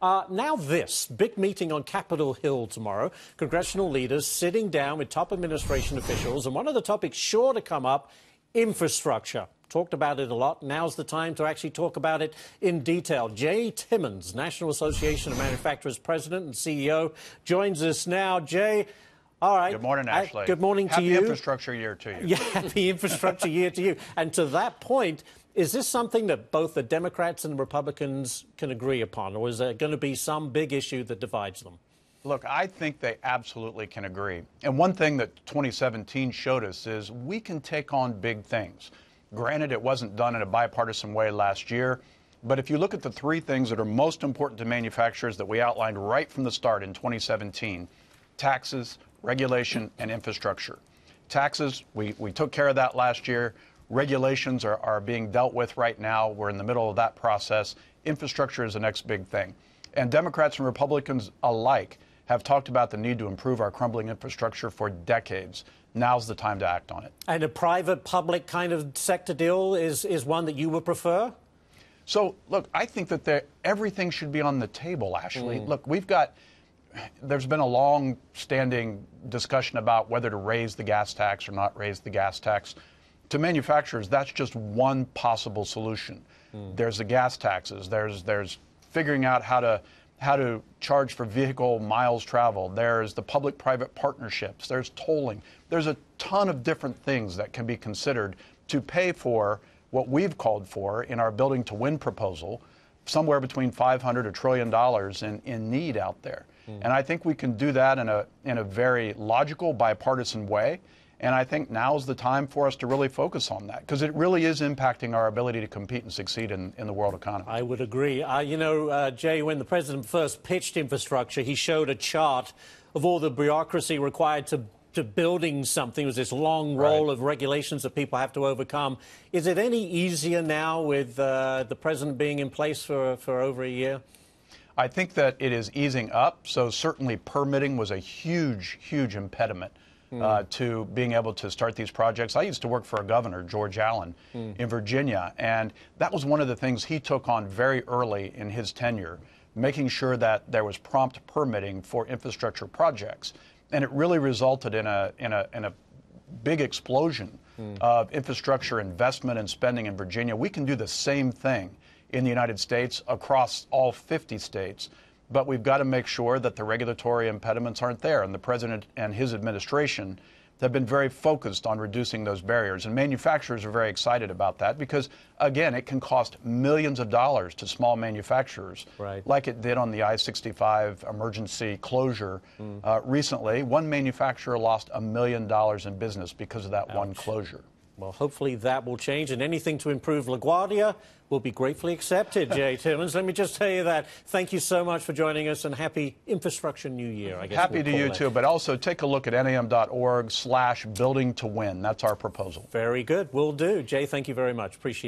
Uh, now this big meeting on Capitol Hill tomorrow. Congressional leaders sitting down with top administration officials, and one of the topics sure to come up: infrastructure. Talked about it a lot. Now's the time to actually talk about it in detail. Jay Timmons, National Association of Manufacturers President and CEO, joins us now. Jay. All right. Good morning, Ashley. Uh, good morning happy to you. Happy infrastructure year to you. Yeah, happy infrastructure year to you. And to that point, is this something that both the Democrats and the Republicans can agree upon, or is there going to be some big issue that divides them? Look, I think they absolutely can agree. And one thing that 2017 showed us is we can take on big things. Granted, it wasn't done in a bipartisan way last year, but if you look at the three things that are most important to manufacturers that we outlined right from the start in 2017 taxes, regulation, and infrastructure. Taxes, we, we took care of that last year. Regulations are, are being dealt with right now. We're in the middle of that process. Infrastructure is the next big thing. And Democrats and Republicans alike have talked about the need to improve our crumbling infrastructure for decades. Now's the time to act on it. And a private public kind of sector deal is, is one that you would prefer? So, look, I think that everything should be on the table, Ashley. Mm. Look, we've got, there's been a long standing discussion about whether to raise the gas tax or not raise the gas tax to manufacturers, that's just one possible solution. Mm. There's the gas taxes. There's there's figuring out how to how to charge for vehicle miles traveled. There's the public-private partnerships. There's tolling. There's a ton of different things that can be considered to pay for what we've called for in our building to win proposal, somewhere between 500 a trillion dollars in, in need out there. Mm. And I think we can do that in a in a very logical bipartisan way and I think now's the time for us to really focus on that because it really is impacting our ability to compete and succeed in, in the world economy. I would agree. Uh, you know, uh, Jay, when the president first pitched infrastructure, he showed a chart of all the bureaucracy required to to building something. It was this long roll right. of regulations that people have to overcome. Is it any easier now with uh, the president being in place for, for over a year? I think that it is easing up. So certainly permitting was a huge, huge impediment Mm. Uh, to being able to start these projects. I used to work for a governor, George Allen, mm. in Virginia, and that was one of the things he took on very early in his tenure, making sure that there was prompt permitting for infrastructure projects. And it really resulted in a, in a, in a big explosion mm. of infrastructure investment and spending in Virginia. We can do the same thing in the United States across all 50 states but we've got to make sure that the regulatory impediments aren't there. And the president and his administration have been very focused on reducing those barriers. And manufacturers are very excited about that because, again, it can cost millions of dollars to small manufacturers, right. like it did on the I 65 emergency closure mm. uh, recently. One manufacturer lost a million dollars in business because of that Ouch. one closure. Well, hopefully that will change, and anything to improve LaGuardia will be gratefully accepted, Jay Timmons. Let me just tell you that. Thank you so much for joining us, and happy Infrastructure New Year, I guess. Happy we'll to you, that. too, but also take a look at nam.org slash building to win. That's our proposal. Very good. Will do. Jay, thank you very much. Appreciate it.